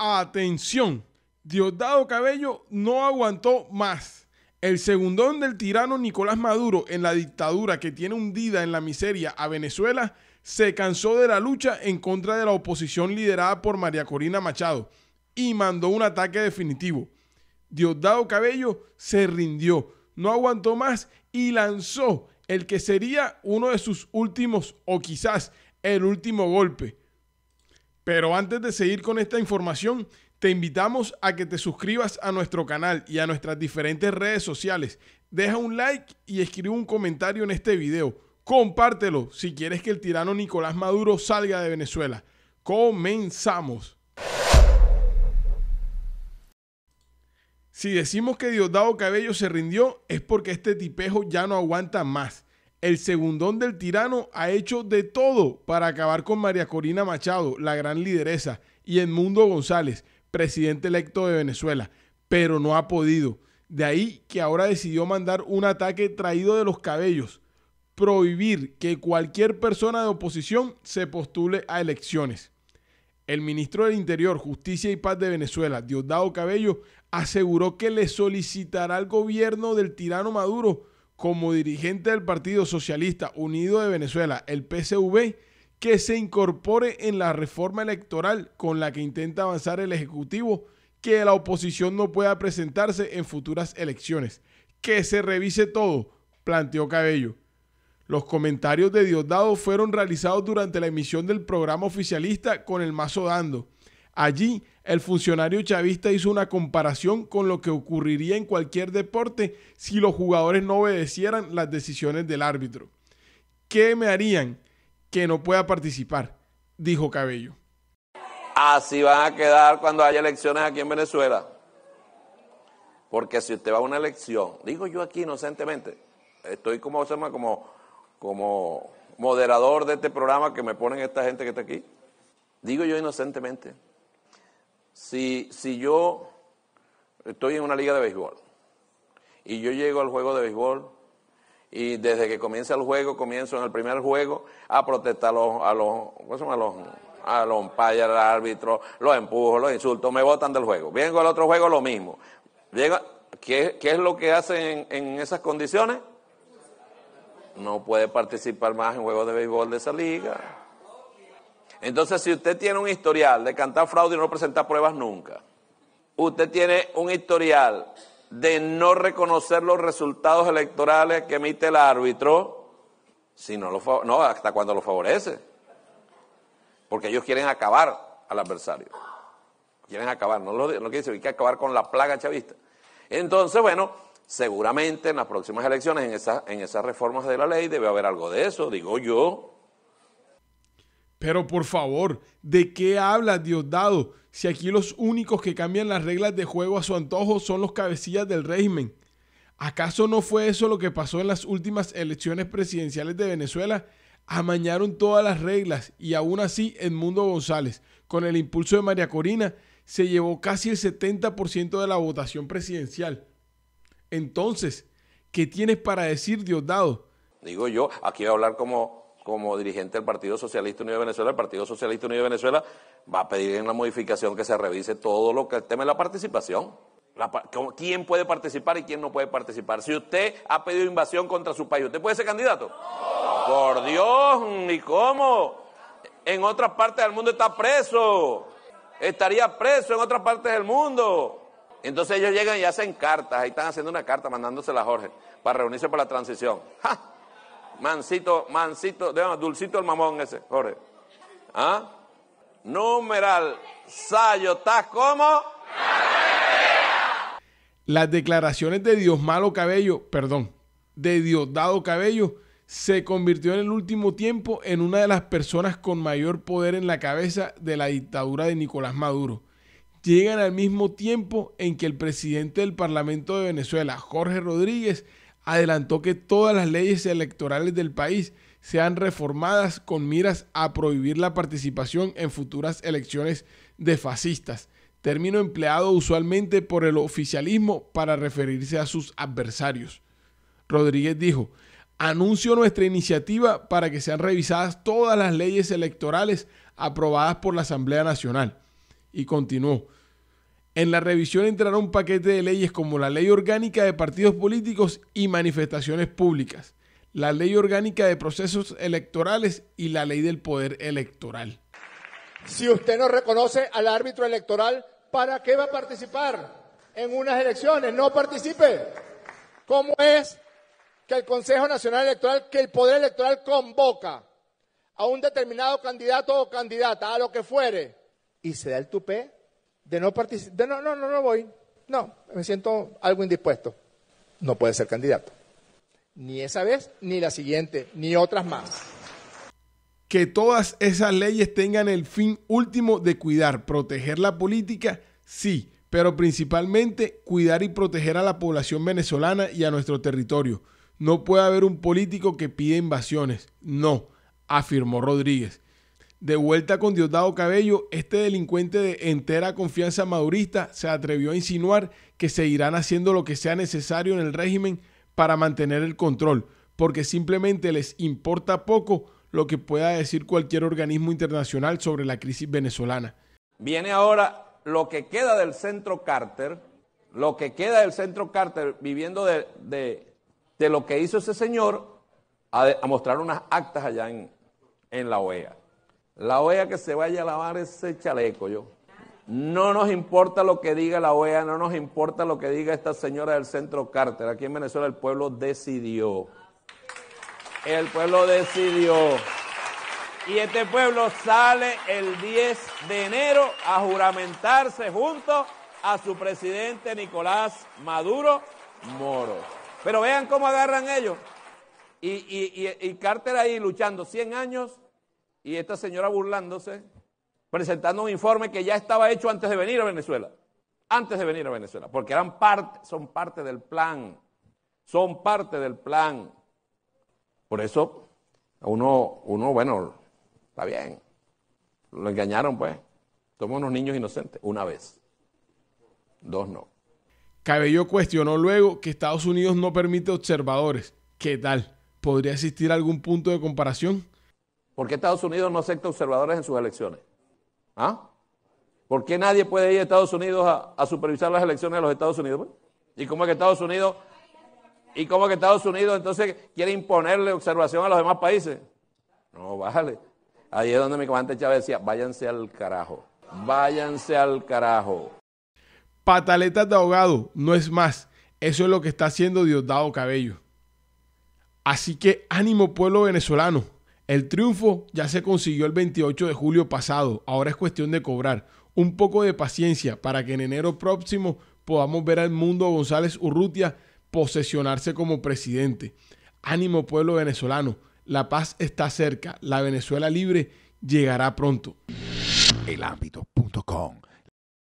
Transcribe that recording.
Atención, Diosdado Cabello no aguantó más. El segundón del tirano Nicolás Maduro en la dictadura que tiene hundida en la miseria a Venezuela se cansó de la lucha en contra de la oposición liderada por María Corina Machado y mandó un ataque definitivo. Diosdado Cabello se rindió, no aguantó más y lanzó el que sería uno de sus últimos o quizás el último golpe pero antes de seguir con esta información, te invitamos a que te suscribas a nuestro canal y a nuestras diferentes redes sociales. Deja un like y escribe un comentario en este video. Compártelo si quieres que el tirano Nicolás Maduro salga de Venezuela. Comenzamos. Si decimos que Diosdado Cabello se rindió es porque este tipejo ya no aguanta más el segundón del tirano ha hecho de todo para acabar con María Corina Machado, la gran lideresa, y Edmundo González, presidente electo de Venezuela, pero no ha podido. De ahí que ahora decidió mandar un ataque traído de los cabellos, prohibir que cualquier persona de oposición se postule a elecciones. El ministro del Interior, Justicia y Paz de Venezuela, Diosdado Cabello, aseguró que le solicitará al gobierno del tirano Maduro como dirigente del Partido Socialista Unido de Venezuela, el PSV, que se incorpore en la reforma electoral con la que intenta avanzar el Ejecutivo, que la oposición no pueda presentarse en futuras elecciones. Que se revise todo, planteó Cabello. Los comentarios de Diosdado fueron realizados durante la emisión del programa oficialista con el mazo dando. Allí el funcionario chavista hizo una comparación con lo que ocurriría en cualquier deporte si los jugadores no obedecieran las decisiones del árbitro. ¿Qué me harían que no pueda participar? Dijo Cabello. Así van a quedar cuando haya elecciones aquí en Venezuela. Porque si usted va a una elección, digo yo aquí inocentemente, estoy como, como, como moderador de este programa que me ponen esta gente que está aquí. Digo yo inocentemente. Si, si yo estoy en una liga de béisbol y yo llego al juego de béisbol y desde que comienza el juego, comienzo en el primer juego a protestar a los, a los, ¿cómo A los, a los umpires, al árbitro, los empujo, los insulto, me botan del juego. Vengo al otro juego, lo mismo. Llega, ¿qué, es lo que hacen en, en esas condiciones? No puede participar más en juegos de béisbol de esa liga. Entonces, si usted tiene un historial de cantar fraude y no presentar pruebas nunca, usted tiene un historial de no reconocer los resultados electorales que emite el árbitro, si no, hasta cuando lo favorece. Porque ellos quieren acabar al adversario. Quieren acabar, no lo que dice, hay que acabar con la plaga chavista. Entonces, bueno, seguramente en las próximas elecciones, en, en esas reformas de la ley, debe haber algo de eso, digo yo. Pero por favor, ¿de qué habla Diosdado? Si aquí los únicos que cambian las reglas de juego a su antojo son los cabecillas del régimen. ¿Acaso no fue eso lo que pasó en las últimas elecciones presidenciales de Venezuela? Amañaron todas las reglas y aún así Edmundo González, con el impulso de María Corina, se llevó casi el 70% de la votación presidencial. Entonces, ¿qué tienes para decir, Diosdado? Digo yo, aquí voy a hablar como como dirigente del Partido Socialista Unido de Venezuela, el Partido Socialista Unido de Venezuela va a pedir en la modificación que se revise todo lo que el tema de la participación. ¿Quién puede participar y quién no puede participar? Si usted ha pedido invasión contra su país, ¿usted puede ser candidato? Por Dios, ¿y cómo? En otras partes del mundo está preso. Estaría preso en otras partes del mundo. Entonces ellos llegan y hacen cartas. Ahí están haciendo una carta, mandándosela a Jorge, para reunirse para la transición mancito, mansito, dulcito el mamón ese, Jorge. ¿Ah? Numeral, Sayo, ¿estás como? Las declaraciones de Dios malo Cabello, perdón, de Diosdado Cabello, se convirtió en el último tiempo en una de las personas con mayor poder en la cabeza de la dictadura de Nicolás Maduro. Llegan al mismo tiempo en que el presidente del Parlamento de Venezuela, Jorge Rodríguez, adelantó que todas las leyes electorales del país sean reformadas con miras a prohibir la participación en futuras elecciones de fascistas, término empleado usualmente por el oficialismo para referirse a sus adversarios. Rodríguez dijo, anuncio nuestra iniciativa para que sean revisadas todas las leyes electorales aprobadas por la Asamblea Nacional. Y continuó, en la revisión entrará un paquete de leyes como la Ley Orgánica de Partidos Políticos y Manifestaciones Públicas, la Ley Orgánica de Procesos Electorales y la Ley del Poder Electoral. Si usted no reconoce al árbitro electoral, ¿para qué va a participar en unas elecciones? No participe. ¿Cómo es que el Consejo Nacional Electoral, que el Poder Electoral convoca a un determinado candidato o candidata, a lo que fuere, y se da el tupé de no participar, no, no, no, no voy, no, me siento algo indispuesto, no puede ser candidato. Ni esa vez, ni la siguiente, ni otras más. Que todas esas leyes tengan el fin último de cuidar, proteger la política, sí, pero principalmente cuidar y proteger a la población venezolana y a nuestro territorio. No puede haber un político que pida invasiones, no, afirmó Rodríguez. De vuelta con Diosdado Cabello, este delincuente de entera confianza madurista se atrevió a insinuar que seguirán haciendo lo que sea necesario en el régimen para mantener el control, porque simplemente les importa poco lo que pueda decir cualquier organismo internacional sobre la crisis venezolana. Viene ahora lo que queda del centro Carter, lo que queda del centro Carter viviendo de, lo que hizo ese señor a, mostrar unas actas allá en la OEA. La OEA que se vaya a lavar ese chaleco, yo. No nos importa lo que diga la OEA, no nos importa lo que diga esta señora del centro Carter. Aquí en Venezuela el pueblo decidió. El pueblo decidió. Y este pueblo sale el 10 de enero a juramentarse junto a su presidente Nicolás Maduro Moro. Pero vean cómo agarran ellos. Y, y, y, y Carter ahí luchando 100 años y esta señora burlándose, presentando un informe que ya estaba hecho antes de venir a Venezuela, antes de venir a Venezuela, porque eran parte, son parte del plan, son parte del plan. Por eso, uno, uno, bueno, está bien, lo engañaron pues, somos unos niños inocentes, una vez, dos no. Cabello cuestionó luego que Estados Unidos no permite observadores. ¿Qué tal? ¿Podría existir algún punto de comparación? ¿Por qué Estados Unidos no acepta observadores en sus elecciones? ¿Ah? ¿Por qué nadie puede ir a Estados Unidos a, supervisar las elecciones de los Estados Unidos? Pues? ¿Y cómo es que Estados Unidos y cómo que Estados Unidos entonces quiere imponerle observación a los demás países? No vale. Ahí es donde mi comandante Chávez decía, váyanse al carajo, váyanse al carajo. Pataletas de ahogado, no es más. Eso es lo que está haciendo Diosdado Cabello. Así que ánimo pueblo venezolano. El triunfo ya se consiguió el 28 de julio pasado, ahora es cuestión de cobrar. Un poco de paciencia para que en enero próximo podamos ver al mundo González Urrutia posesionarse como presidente. Ánimo pueblo venezolano, la paz está cerca, la Venezuela libre llegará pronto.